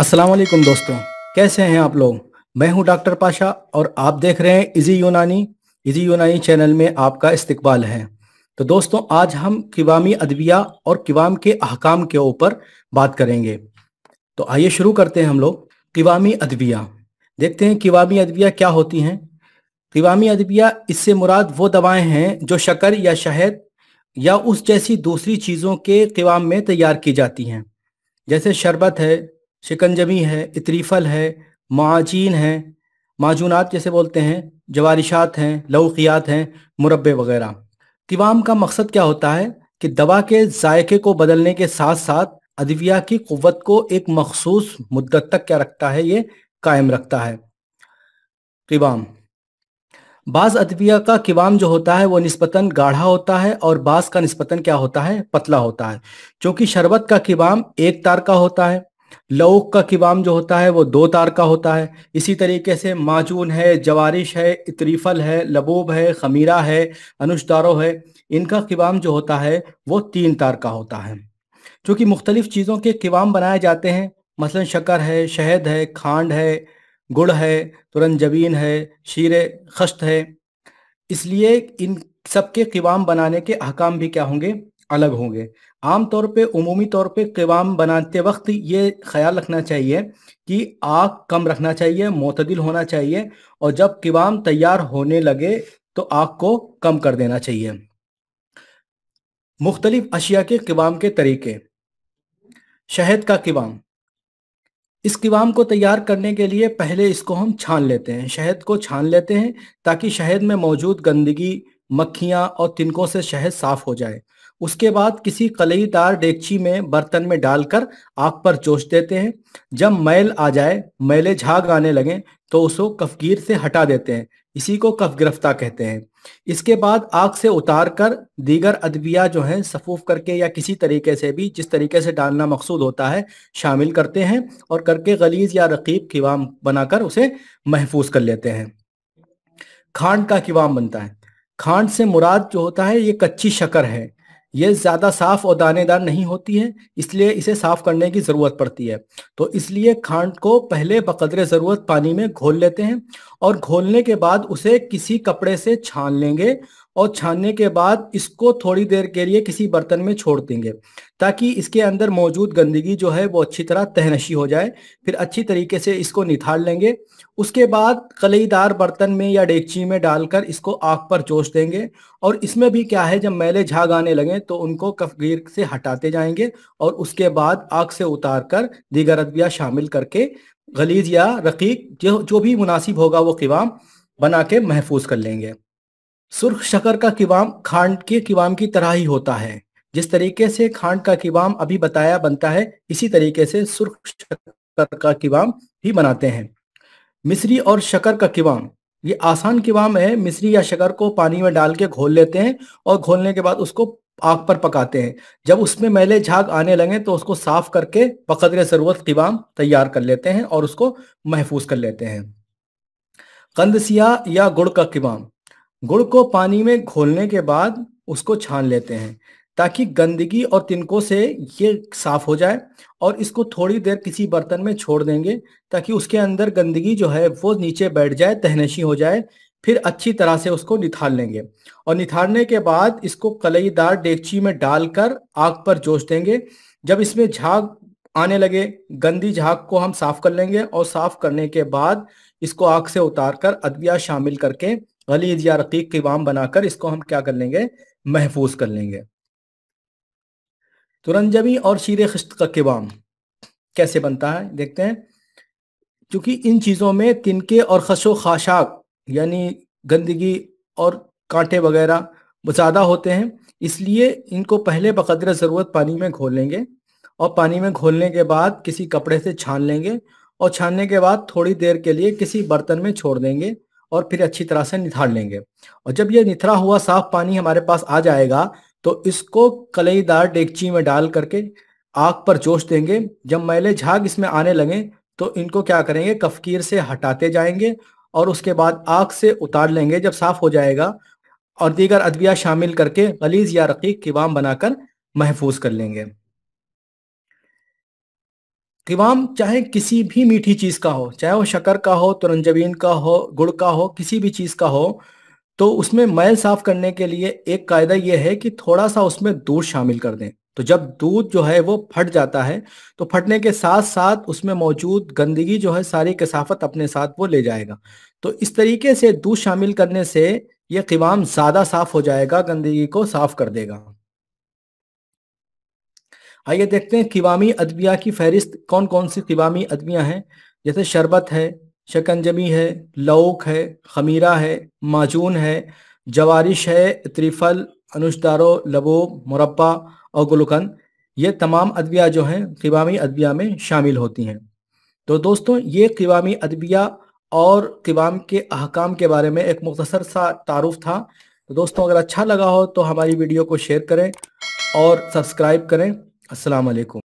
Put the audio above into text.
असलम दोस्तों कैसे हैं आप लोग मैं हूं डॉक्टर पाशा और आप देख रहे हैं इजी यूनानी इजी यूनानी चैनल में आपका इस्तकबाल है तो दोस्तों आज हम किवामी अदविया और किवाम के अहकाम के ऊपर बात करेंगे तो आइए शुरू करते हैं हम लोग किवामी अदविया देखते हैं किवामी अदविया क्या होती हैं किवामी अदविया इससे मुराद वो दवाएँ हैं जो शकर या शहद या उस जैसी दूसरी चीज़ों के किवाम में तैयार की जाती हैं जैसे शरबत है शिकंजमी है इतरीफल है माचीन है माजूनात जैसे बोलते हैं जवारिशात हैं लौकियात हैं मुरबे वगैरह तिवाम का मकसद क्या होता है कि दवा के जायके को बदलने के साथ साथ अदविया की कुत को एक मखसूस मुद्दत तक क्या रखता है ये कायम रखता है तिवाम बाज़ अदविया का किवाम जो होता है वो निस्पतन गाढ़ा होता है और बाज़ का निस्पतन क्या होता है पतला होता है क्योंकि शरबत का किवाम एक तार का होता है लौक का किवाम जो होता है वो दो तार का होता है इसी तरीके से माजून है जवारिश है इतरीफल है लबोब है खमीरा है अनुशदारो है इनका किवाम जो होता है वो तीन तार का होता है चूँकि मुख्तलिफ़ चीज़ों के किवाम बनाए जाते हैं मसलन शकर है शहद है खांड है गुड़ है तुरंजबीन है शीर खश्त है इसलिए इन सबके के किवाम बनाने के अहकाम भी क्या होंगे अलग होंगे आम तौर पे उमूमी तौर पे क़वाम बनाते वक्त ये ख्याल रखना चाहिए कि आग कम रखना चाहिए मतदिल होना चाहिए और जब क़वाम तैयार होने लगे तो आग को कम कर देना चाहिए मुख्तलिफ अशिया के क़वाम के तरीके शहद का क़वाम इस क़वाम को तैयार करने के लिए पहले इसको हम छान लेते हैं शहद को छान लेते हैं ताकि शहद में मौजूद गंदगी मक्खियाँ और तिनकों से शहद साफ़ हो जाए उसके बाद किसी कलईदार डेगची में बर्तन में डालकर आग पर जोश देते हैं जब मैल आ जाए मैले झाग आने लगे तो उसको कफगीर से हटा देते हैं इसी को कफ गिरफ्ता कहते हैं इसके बाद आग से उतार कर दीगर अदबिया जो हैं सफूफ करके या किसी तरीके से भी जिस तरीके से डालना मकसूद होता है शामिल करते हैं और करके गलीज या रकीब किवाम बनाकर उसे महफूज कर लेते हैं खांड का किवाम बनता है खांड से मुराद जो होता है ये कच्ची शकर है ये ज़्यादा साफ और दानेदार नहीं होती है इसलिए इसे साफ करने की ज़रूरत पड़ती है तो इसलिए खांड को पहले बकदरे ज़रूरत पानी में घोल लेते हैं और घोलने के बाद उसे किसी कपड़े से छान लेंगे और छानने के बाद इसको थोड़ी देर के लिए किसी बर्तन में छोड़ देंगे ताकि इसके अंदर मौजूद गंदगी जो है वो अच्छी तरह तहनशी हो जाए फिर अच्छी तरीके से इसको निथाल लेंगे उसके बाद कलईदार बर्तन में या डेगची में डालकर इसको आग पर जोश देंगे और इसमें भी क्या है जब मैले झाग आने लगें तो उनको कफगीर से हटाते जाएंगे और उसके बाद आग से उतार कर दीगर अदबिया शामिल करके गलीज या रकीक जो जो भी मुनासिब होगा वो किवाम बना के महफूज कर लेंगे सुर्ख शकर का किवाम खांड के किवाम की तरह ही होता है जिस तरीके से खांड का किवाम अभी बताया बनता है इसी तरीके से सुर्ख शकर का किवाम भी बनाते हैं मिश्री और शकर का किवाम ये आसान किवाम है मिश्री या शकर को पानी में डाल के घोल लेते हैं और घोलने के बाद उसको आग पर पकाते हैं जब उसमें मैले झाग आने लगे तो उसको साफ करके बकदर ज़रूरत किवाम तैयार कर लेते हैं और उसको महफूज कर लेते हैं कंद सिया या गुड़ का किवाम गुड़ को पानी में घोलने के बाद उसको छान लेते हैं ताकि गंदगी और तिनकों से ये साफ हो जाए और इसको थोड़ी देर किसी बर्तन में छोड़ देंगे ताकि उसके अंदर गंदगी जो है वो नीचे बैठ जाए तहनशी हो जाए फिर अच्छी तरह से उसको निथार लेंगे और निथारने के बाद इसको कलईदार डेगची में डालकर आग पर जोश देंगे जब इसमें झाग आने लगे गंदी झाग को हम साफ कर लेंगे और साफ करने के बाद इसको आग से उतार कर अदविया शामिल करके गलीद या रकीक वाम बनाकर इसको हम क्या कर लेंगे महफूज कर लेंगे तुरंजबी और शीर खश्त का केवाम कैसे बनता है देखते हैं क्योंकि इन चीज़ों में तिनके और खशो खाशाक यानी गंदगी और कांटे वगैरह ज़्यादा होते हैं इसलिए इनको पहले बकदर ज़रूरत पानी में घोल लेंगे और पानी में घोलने के बाद किसी कपड़े से छान लेंगे और छानने के बाद थोड़ी देर के लिए किसी बर्तन में छोड़ देंगे और फिर अच्छी तरह से निथाड़ लेंगे और जब ये निथरा हुआ साफ पानी हमारे पास आ जाएगा तो इसको कलईदार डेगची में डाल करके आग पर जोश देंगे जब मैले झाग इसमें आने लगे तो इनको क्या करेंगे कफकीर से हटाते जाएंगे और उसके बाद आग से उतार लेंगे जब साफ हो जाएगा और दीगर अदबिया शामिल करके गलीज या रकीक किवाम बनाकर महफूज कर लेंगे क़वाम चाहे किसी भी मीठी चीज़ का हो चाहे वो शक्कर का हो तुरंजबीन का हो गुड़ का हो किसी भी चीज़ का हो तो उसमें मैल साफ़ करने के लिए एक कायदा यह है कि थोड़ा सा उसमें दूध शामिल कर दें तो जब दूध जो है वो फट जाता है तो फटने के साथ साथ उसमें मौजूद गंदगी जो है सारी कसाफत अपने साथ वो ले जाएगा तो इस तरीके से दूध शामिल करने से ये क़वाम ज़्यादा साफ़ हो जाएगा गंदगी को साफ़ कर देगा आइए देखते हैं किवामी अदबिया की फहरिस्त कौन कौन सी किवामी अदबियाँ हैं जैसे शरबत है शकंजमी है लौक है खमीरा है माजून है जवारिश है त्रिफल अनुशदारो लबो मुरबा और गुलकंद ये तमाम अदबिया जो हैं किवामी अदबिया में शामिल होती हैं तो दोस्तों ये किवामी अदबिया और किवाम के अहकाम के बारे में एक मुख्तर सा तारुफ था तो दोस्तों अगर अच्छा लगा हो तो हमारी वीडियो को शेयर करें और सब्सक्राइब करें अस्सलाम